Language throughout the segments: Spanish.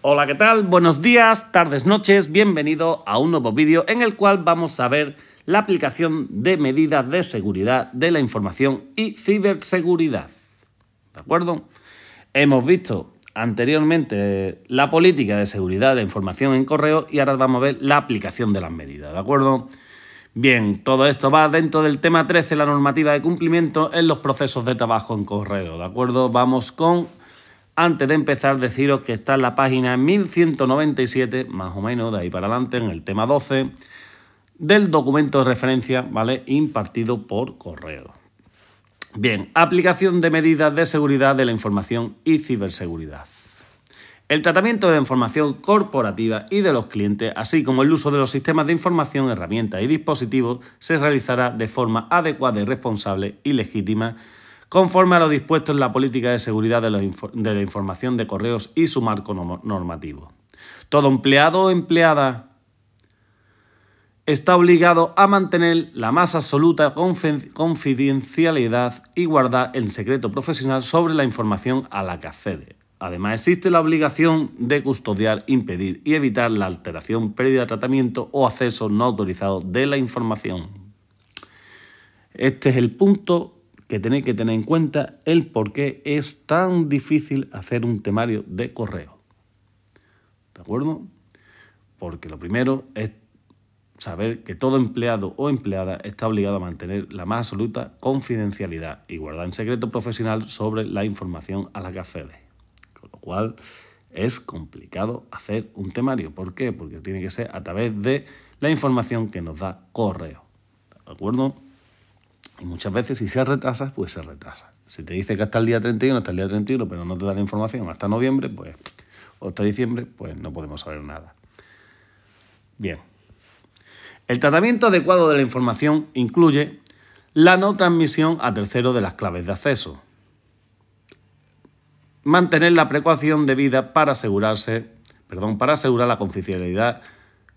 Hola, ¿qué tal? Buenos días, tardes, noches, bienvenido a un nuevo vídeo en el cual vamos a ver la aplicación de medidas de seguridad de la información y ciberseguridad. ¿De acuerdo? Hemos visto anteriormente la política de seguridad de la información en correo y ahora vamos a ver la aplicación de las medidas, ¿de acuerdo? Bien, todo esto va dentro del tema 13, la normativa de cumplimiento en los procesos de trabajo en correo, ¿de acuerdo? Vamos con antes de empezar, deciros que está en la página 1197, más o menos, de ahí para adelante, en el tema 12, del documento de referencia, ¿vale? Impartido por correo. Bien, aplicación de medidas de seguridad de la información y ciberseguridad. El tratamiento de la información corporativa y de los clientes, así como el uso de los sistemas de información, herramientas y dispositivos, se realizará de forma adecuada y responsable y legítima conforme a lo dispuesto en la política de seguridad de, la información de correos y su marco normativo. Todo empleado o empleada está obligado a mantener la más absoluta confidencialidad y guardar el secreto profesional sobre la información a la que accede. Además, existe la obligación de custodiar, impedir y evitar la alteración, pérdida, tratamiento o acceso no autorizado de la información. Este es el punto que tenéis que tener en cuenta el por qué es tan difícil hacer un temario de correo. ¿De acuerdo? Porque lo primero es saber que todo empleado o empleada está obligado a mantener la más absoluta confidencialidad y guardar en secreto profesional sobre la información a la que accede. Con lo cual es complicado hacer un temario. ¿Por qué? Porque tiene que ser a través de la información que nos da correo. ¿De acuerdo? Y muchas veces si se retrasa, pues se retrasa. Si te dice que hasta el día 31, hasta el día 31, pero no te da la información hasta noviembre, pues, o hasta diciembre, pues no podemos saber nada. Bien. El tratamiento adecuado de la información incluye la no transmisión a tercero de las claves de acceso. Mantener la precaución debida para asegurarse, perdón, para asegurar la confidencialidad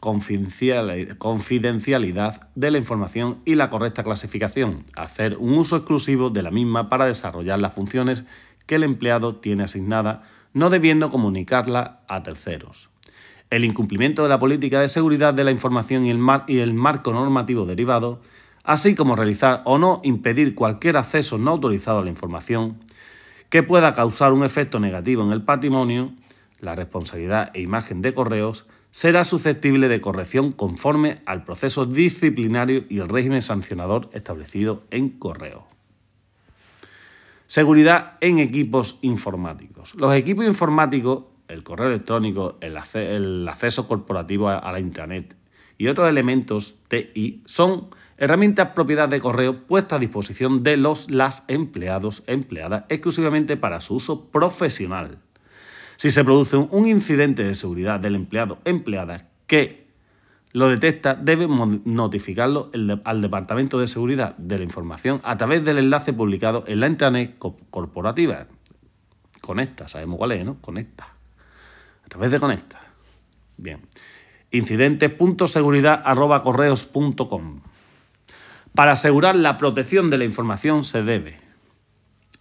confidencialidad de la información y la correcta clasificación, hacer un uso exclusivo de la misma para desarrollar las funciones que el empleado tiene asignada, no debiendo comunicarla a terceros. El incumplimiento de la política de seguridad de la información y el, y el marco normativo derivado, así como realizar o no impedir cualquier acceso no autorizado a la información que pueda causar un efecto negativo en el patrimonio, la responsabilidad e imagen de correos, será susceptible de corrección conforme al proceso disciplinario y el régimen sancionador establecido en correo. Seguridad en equipos informáticos. Los equipos informáticos, el correo electrónico, el, acceso corporativo a, la intranet y otros elementos TI son herramientas propiedad de correo puestas a disposición de los las empleados empleadas exclusivamente para su uso profesional. Si se produce un incidente de seguridad del empleado empleada que lo detecta, debe notificarlo al Departamento de Seguridad de la Información a través del enlace publicado en la Internet corporativa. Conecta, sabemos cuál es, ¿no? Conecta. A través de Conecta. Bien. Incidentes.seguridad.correos.com. Para asegurar la protección de la información se debe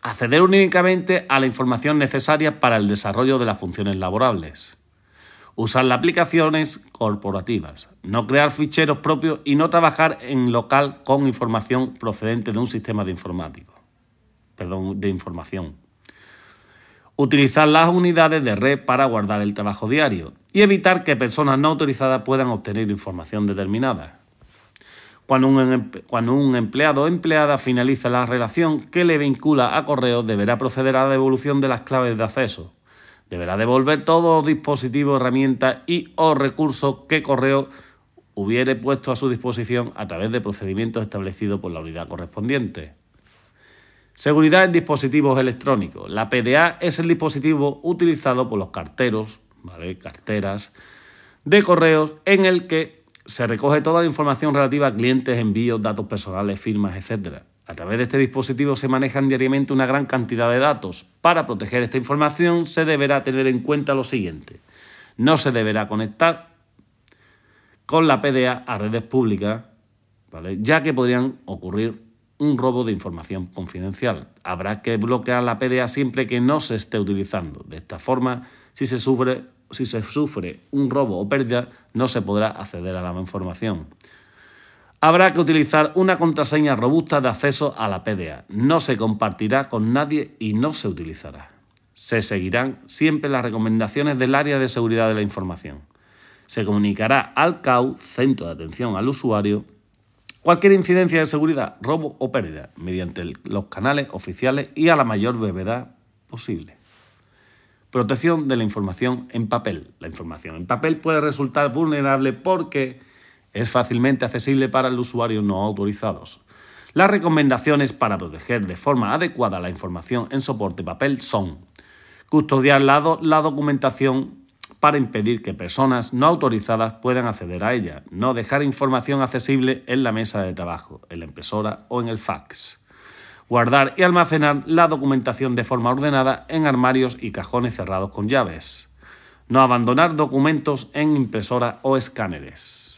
acceder únicamente a la información necesaria para el desarrollo de las funciones laborables. Usar las aplicaciones corporativas, no crear ficheros propios y no trabajar en local con información procedente de un sistema de informático. Perdón, de información. Utilizar las unidades de red para guardar el trabajo diario y evitar que personas no autorizadas puedan obtener información determinada. Em-, cuando un, empleado o empleada finaliza la relación que le vincula a correos, deberá proceder a la devolución de las claves de acceso. Deberá devolver todo dispositivo, herramientas y o recursos que correo hubiere puesto a su disposición a través de procedimientos establecidos por la unidad correspondiente. Seguridad en dispositivos electrónicos. La PDA es el dispositivo utilizado por los carteros, ¿vale? carteras de correos en el que se recoge toda la información relativa a clientes, envíos, datos personales, firmas, etc. A través de este dispositivo se manejan diariamente una gran cantidad de datos. Para proteger esta información se deberá tener en cuenta lo siguiente. No se deberá conectar con la PDA a redes públicas, ya que podrían ocurrir un robo de información confidencial. Habrá que bloquear la PDA siempre que no se esté utilizando. De esta forma, si se sufre si se sufre un robo o pérdida, no se podrá acceder a la información. Habrá que utilizar una contraseña robusta de acceso a la PDA. No se compartirá con nadie y no se utilizará. Se seguirán siempre las recomendaciones del área de seguridad de la información. Se comunicará al CAU, Centro de Atención al Usuario, cualquier incidencia de seguridad, robo o pérdida, mediante los canales oficiales y a la mayor brevedad posible. Protección de la información en papel. La información en papel puede resultar vulnerable porque es fácilmente accesible para los usuarios no autorizados. Las recomendaciones para proteger de forma adecuada la información en soporte papel son custodiar la, la documentación para impedir que personas no autorizadas puedan acceder a ella, no dejar información accesible en la mesa de trabajo, en la impresora o en el fax guardar y almacenar la documentación de forma ordenada en armarios y cajones cerrados con llaves, no abandonar documentos en impresoras o escáneres,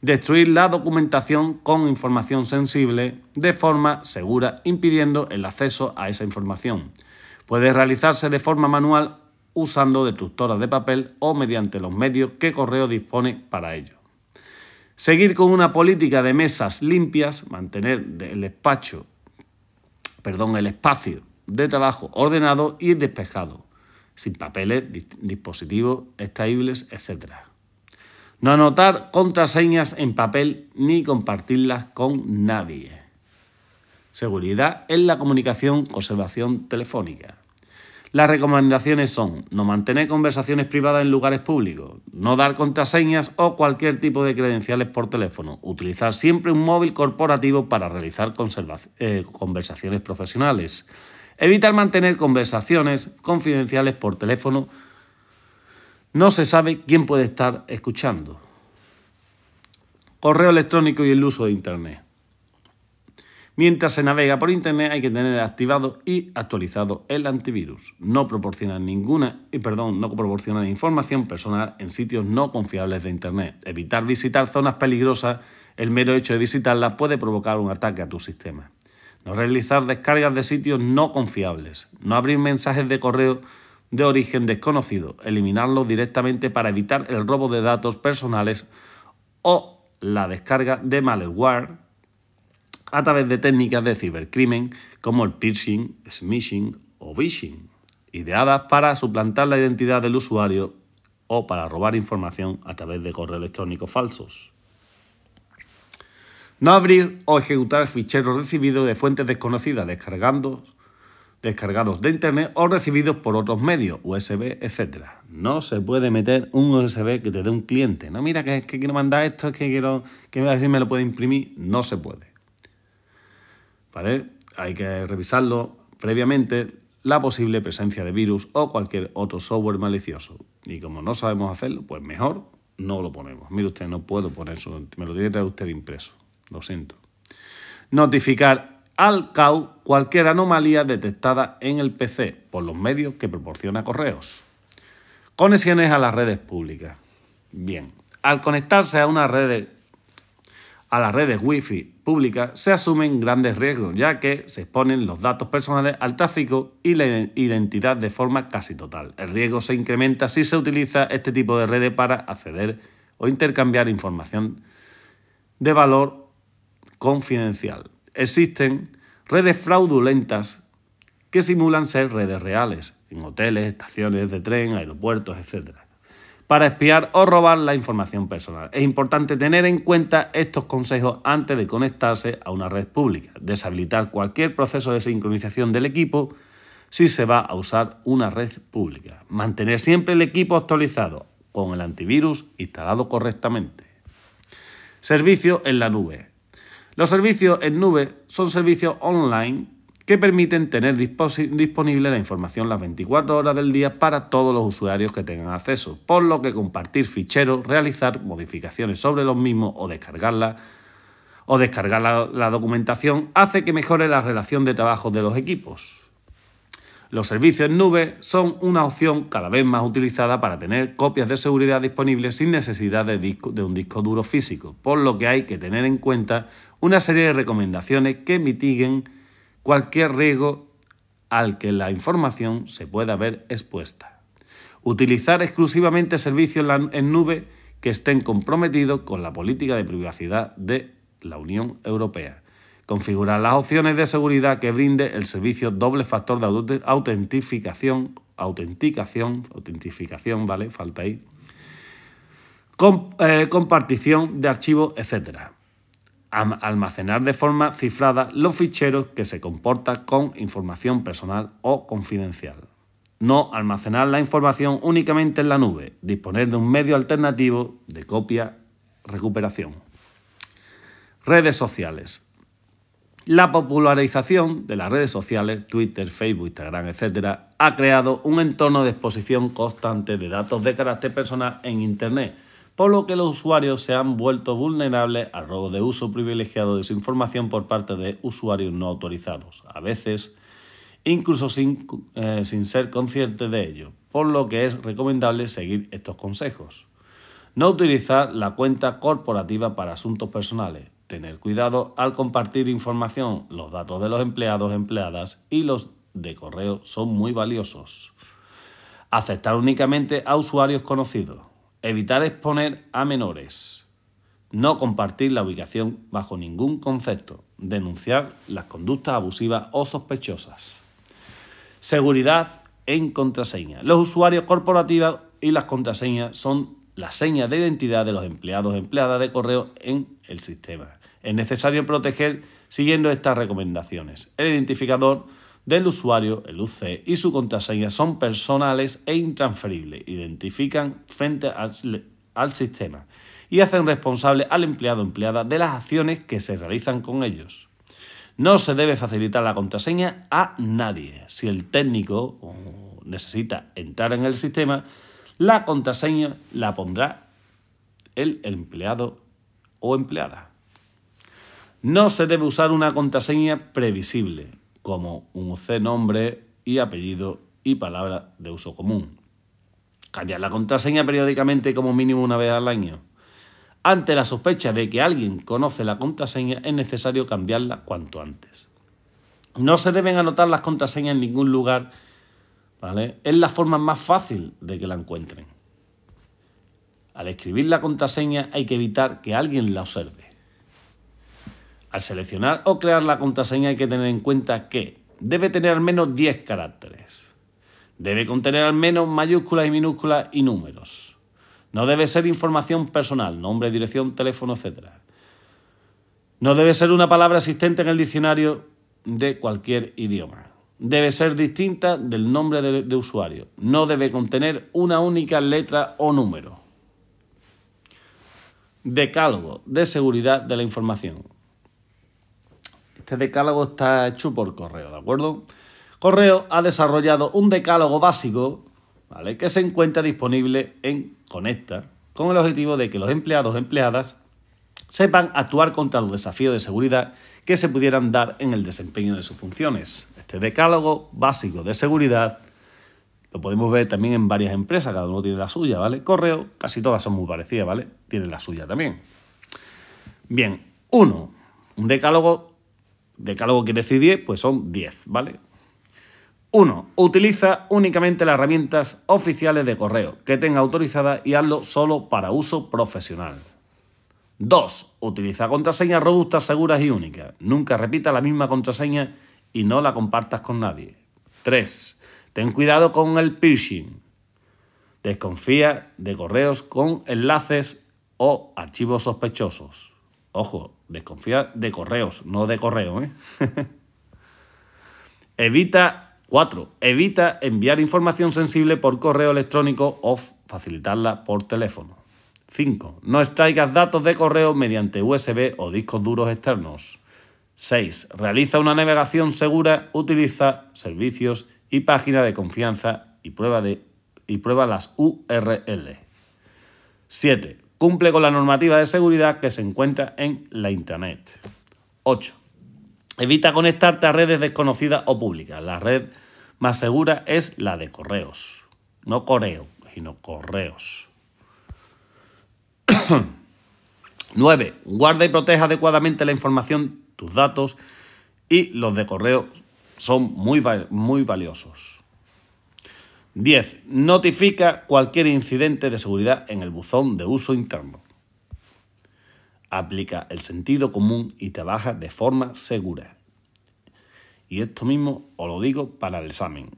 destruir la documentación con información sensible de forma segura impidiendo el acceso a esa información. Puede realizarse de forma manual usando destructoras de papel o mediante los medios que correo dispone para ello. Seguir con una política de mesas limpias, mantener el despacho perdón, el espacio de trabajo ordenado y despejado, sin papeles, dispositivos extraíbles, etc. No anotar contraseñas en papel ni compartirlas con nadie. Seguridad en la comunicación, conservación telefónica. Las recomendaciones son no mantener conversaciones privadas en lugares públicos, no dar contraseñas o cualquier tipo de credenciales por teléfono, utilizar siempre un móvil corporativo para realizar eh, conversaciones profesionales, evitar mantener conversaciones confidenciales por teléfono, no se sabe quién puede estar escuchando, correo electrónico y el uso de Internet. Mientras se navega por Internet hay que tener activado y actualizado el antivirus. No proporcionar ninguna, perdón, no información personal en sitios no confiables de Internet. Evitar visitar zonas peligrosas, el mero hecho de visitarlas puede provocar un ataque a tu sistema. No realizar descargas de sitios no confiables. No abrir mensajes de correo de origen desconocido. Eliminarlos directamente para evitar el robo de datos personales o la descarga de malware a través de técnicas de cibercrimen como el piercing, smishing o vishing, ideadas para suplantar la identidad del usuario o para robar información a través de correos electrónicos falsos. No abrir o ejecutar ficheros recibidos de fuentes desconocidas descargando, descargados de Internet o recibidos por otros medios, USB, etc. No se puede meter un USB que te dé un cliente. No, mira que, que quiero mandar esto, que quiero que me lo puede imprimir. No se puede. ¿vale? Hay que revisarlo previamente la posible presencia de virus o cualquier otro software malicioso. Y como no sabemos hacerlo, pues mejor no lo ponemos. Mire usted, no puedo poner eso, me lo tiene usted impreso. Lo siento. Notificar al CAU cualquier anomalía detectada en el PC por los medios que proporciona correos. Conexiones a las redes públicas. Bien, al conectarse a una red a las redes Wi-Fi públicas se asumen grandes riesgos, ya que se exponen los datos personales al tráfico y la identidad de forma casi total. El riesgo se incrementa si se utiliza este tipo de redes para acceder o intercambiar información de valor confidencial. Existen redes fraudulentas que simulan ser redes reales en hoteles, estaciones de tren, aeropuertos, etc para espiar o robar la información personal. Es importante tener en cuenta estos consejos antes de conectarse a una red pública, deshabilitar cualquier proceso de sincronización del equipo si se va a usar una red pública, mantener siempre el equipo actualizado con el antivirus instalado correctamente. Servicios en la nube. Los servicios en nube son servicios online que permiten tener disponible la información las 24 horas del día para todos los usuarios que tengan acceso, por lo que compartir ficheros, realizar modificaciones sobre los mismos o descargarla o descargar la, documentación hace que mejore la relación de trabajo de los equipos. Los servicios en nube son una opción cada vez más utilizada para tener copias de seguridad disponibles sin necesidad de, de, un disco duro físico, por lo que hay que tener en cuenta una serie de recomendaciones que mitiguen cualquier riesgo al que la información se pueda ver expuesta. Utilizar exclusivamente servicios en nube que estén comprometidos con la política de privacidad de la Unión Europea. Configurar las opciones de seguridad que brinde el servicio doble factor de autentificación, autenticación, autentificación, ¿vale? Falta ahí. Eh, compartición de archivos, etcétera almacenar de forma cifrada los ficheros que se comportan con información personal o confidencial. No almacenar la información únicamente en la nube, disponer de un medio alternativo de copia-recuperación. Redes sociales. La popularización de las redes sociales, Twitter, Facebook, Instagram, etc., ha creado un entorno de exposición constante de datos de carácter personal en Internet, por lo que los usuarios se han vuelto vulnerables al robo de uso privilegiado de su información por parte de usuarios no autorizados, a veces incluso sin, eh, sin ser conscientes de ello, por lo que es recomendable seguir estos consejos. No utilizar la cuenta corporativa para asuntos personales. Tener cuidado al compartir información. Los datos de los empleados, empleadas y los de correo son muy valiosos. Aceptar únicamente a usuarios conocidos. Evitar exponer a menores. No compartir la ubicación bajo ningún concepto. Denunciar las conductas abusivas o sospechosas. Seguridad en contraseña. Los usuarios corporativos y las contraseñas son la seña de identidad de los empleados o empleadas de correo en el sistema. Es necesario proteger siguiendo estas recomendaciones. El identificador del usuario, el UC y su contraseña son personales e intransferibles, identifican frente al, al sistema y hacen responsable al empleado o empleada de las acciones que se realizan con ellos. No se debe facilitar la contraseña a nadie. Si el técnico necesita entrar en el sistema, la contraseña la pondrá el empleado o empleada. No se debe usar una contraseña previsible como un C nombre y apellido y palabra de uso común. Cambiar la contraseña periódicamente como mínimo una vez al año. Ante la sospecha de que alguien conoce la contraseña es necesario cambiarla cuanto antes. No se deben anotar las contraseñas en ningún lugar, Es la forma más fácil de que la encuentren. Al escribir la contraseña hay que evitar que alguien la observe. Al seleccionar o crear la contraseña hay que tener en cuenta que debe tener al menos 10 caracteres. Debe contener al menos mayúsculas y minúsculas y números. No debe ser información personal, nombre, dirección, teléfono, etc. No debe ser una palabra existente en el diccionario de cualquier idioma. Debe ser distinta del nombre de usuario. No debe contener una única letra o número. Decálogo de seguridad de la información. Este decálogo está hecho por correo, ¿de acuerdo? Correo ha desarrollado un decálogo básico ¿vale? que se encuentra disponible en Conecta con el objetivo de que los empleados o empleadas sepan actuar contra los desafíos de seguridad que se pudieran dar en el desempeño de sus funciones. Este decálogo básico de seguridad lo podemos ver también en varias empresas, cada uno tiene la suya, ¿vale? Correo, casi todas son muy parecidas, ¿vale? Tienen la suya también. Bien, uno, un decálogo ¿De algo quiere decir 10, pues son 10, ¿vale? 1. Utiliza únicamente las herramientas oficiales de correo que tenga autorizada y hazlo solo para uso profesional. 2. Utiliza contraseñas robustas, seguras y únicas. Nunca repita la misma contraseña y no la compartas con nadie. 3. Ten cuidado con el phishing. Desconfía de correos con enlaces o archivos sospechosos. Ojo, desconfía de correos, no de correo. ¿eh? evita, 4. Evita enviar información sensible por correo electrónico o facilitarla por teléfono. 5. No extraigas datos de correo mediante USB o discos duros externos. 6. Realiza una navegación segura, utiliza servicios y páginas de confianza y prueba, y prueba las URL. 7. Cumple con la normativa de seguridad que se encuentra en la Internet. 8. Evita conectarte a redes desconocidas o públicas. La red más segura es la de correos. No correo, sino correos. 9. Guarda y protege adecuadamente la información, tus datos y los de correo son muy, muy valiosos. 10. Notifica cualquier incidente de seguridad en el buzón de uso interno. Aplica el sentido común y trabaja de forma segura. Y esto mismo os lo digo para el examen.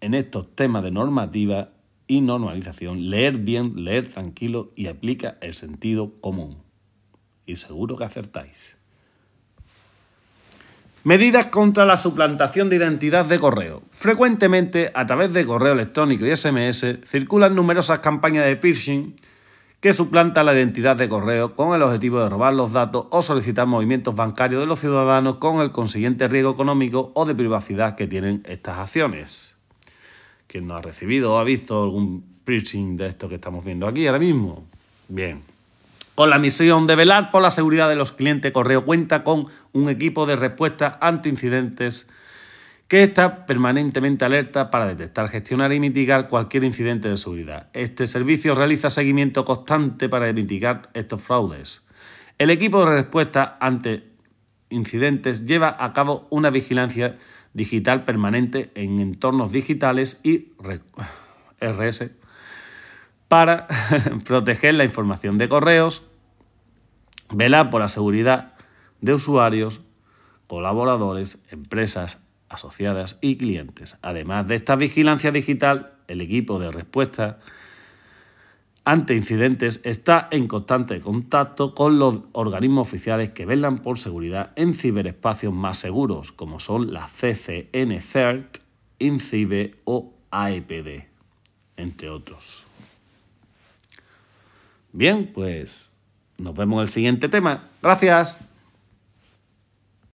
En estos temas de normativa y normalización, leer bien, leer tranquilo y aplica el sentido común. Y seguro que acertáis. Medidas contra la suplantación de identidad de correo. Frecuentemente, a través de correo electrónico y SMS, circulan numerosas campañas de phishing que suplantan la identidad de correo con el objetivo de robar los datos o solicitar movimientos bancarios de los ciudadanos con el consiguiente riesgo económico o de privacidad que tienen estas acciones. ¿Quién no ha recibido o ha visto algún phishing de esto que estamos viendo aquí ahora mismo? Bien. Con la misión de velar por la seguridad de los clientes, Correo cuenta con un equipo de respuesta ante incidentes que está permanentemente alerta para detectar, gestionar y mitigar cualquier incidente de seguridad. Este servicio realiza seguimiento constante para mitigar estos fraudes. El equipo de respuesta ante incidentes lleva a cabo una vigilancia digital permanente en entornos digitales y RS para proteger la información de correos, velar por la seguridad de usuarios, colaboradores, empresas, asociadas y clientes. Además de esta vigilancia digital, el equipo de respuesta ante incidentes está en constante contacto con los organismos oficiales que velan por seguridad en ciberespacios más seguros, como son la CCN CERT, INCIBE o AEPD, entre otros. Bien, pues nos vemos en el siguiente tema. Gracias.